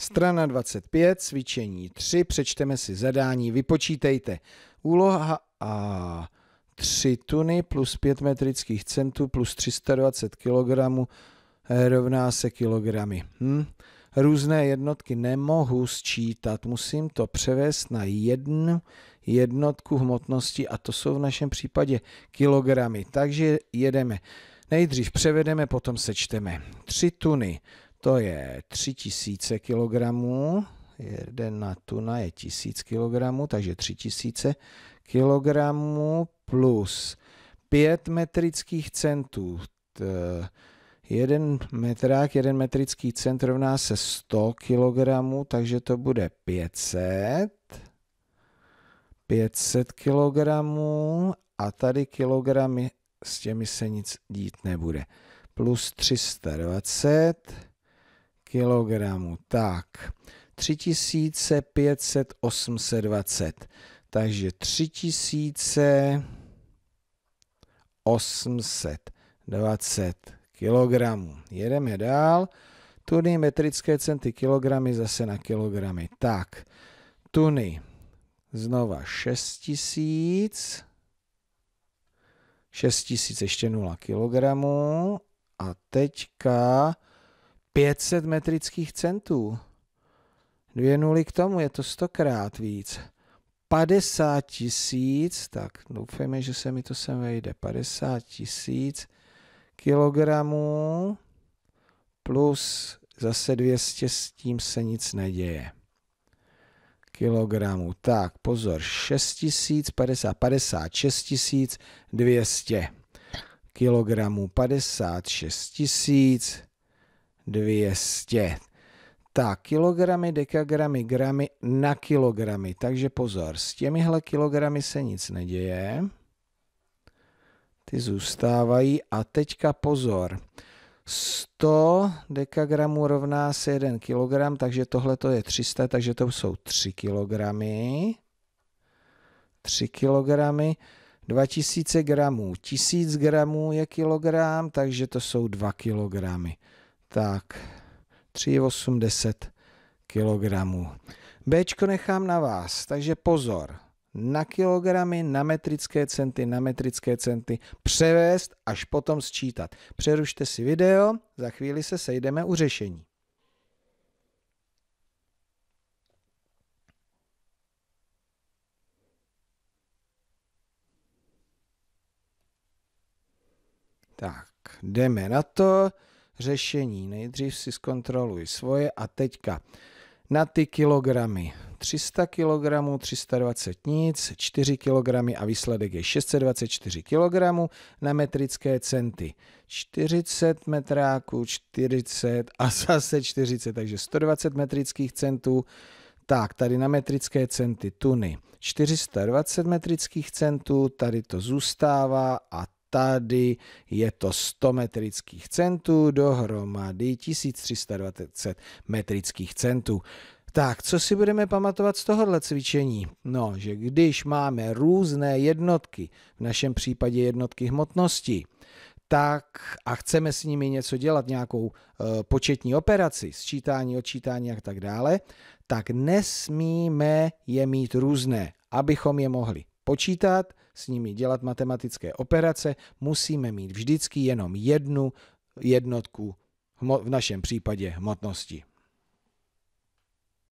Strana 25, cvičení 3, přečteme si zadání, vypočítejte. Úloha A. 3 tuny plus 5 metrických centů plus 320 kg eh, rovná se kilogramy. Hm? Různé jednotky nemohu sčítat, musím to převést na jednu jednotku hmotnosti a to jsou v našem případě kilogramy. Takže jedeme. Nejdřív převedeme, potom sečteme. 3 tuny to je 3000 kg, jeden na tuna je 1000 kg, takže 3000 kg plus 5 metrických centů. Jeden metrák, jeden metrický cent rovná se 100 kg, takže to bude 500. 500 kg a tady kilogramy, s těmi se nic dít nebude. Plus 320 kilogramů. Tak, 3520. Takže 3820 kilogramů. Jedeme dál. Tuny metrické centy kilogramy zase na kilogramy. Tak, tuny znova 6000. 6000 ještě 0 kilogramů. A teďka 500 metrických centů. Dvě nuly k tomu, je to stokrát víc. 50 tisíc, tak doufejme, že se mi to sem vejde, 50 tisíc kilogramů plus zase 200, s tím se nic neděje. Kilogramů, tak pozor, 6 6 56 200 kilogramů, 56 tisíc 200. Tak, kilogramy, dekagramy, gramy na kilogramy. Takže pozor, s těmihle kilogramy se nic neděje. Ty zůstávají a teďka pozor. 100 dekagramů rovná se 1 kilogram, takže tohle to je 300, takže to jsou 3 kilogramy. 3 kilogramy. 2000 gramů, 1000 gramů je kilogram, takže to jsou 2 kilogramy. Tak, 3, 8, 10 kilogramů. Bčko nechám na vás, takže pozor. Na kilogramy, na metrické centy, na metrické centy převést, až potom sčítat. Přerušte si video, za chvíli se sejdeme u řešení. Tak, jdeme na to řešení. Nejdřív si zkontroluj svoje a teďka na ty kilogramy. 300 kg, 320 nic, 4 kg a výsledek je 624 kg na metrické centy. 40 metráků, 40 a zase 40, takže 120 metrických centů. Tak, tady na metrické centy tuny 420 metrických centů, tady to zůstává a tady je to 100 metrických centů, dohromady 1320 metrických centů. Tak, co si budeme pamatovat z tohohle cvičení? No, že když máme různé jednotky, v našem případě jednotky hmotnosti, tak a chceme s nimi něco dělat, nějakou e, početní operaci, sčítání, odčítání a tak dále, tak nesmíme je mít různé, abychom je mohli počítat, s nimi dělat matematické operace, musíme mít vždycky jenom jednu jednotku v našem případě hmotnosti.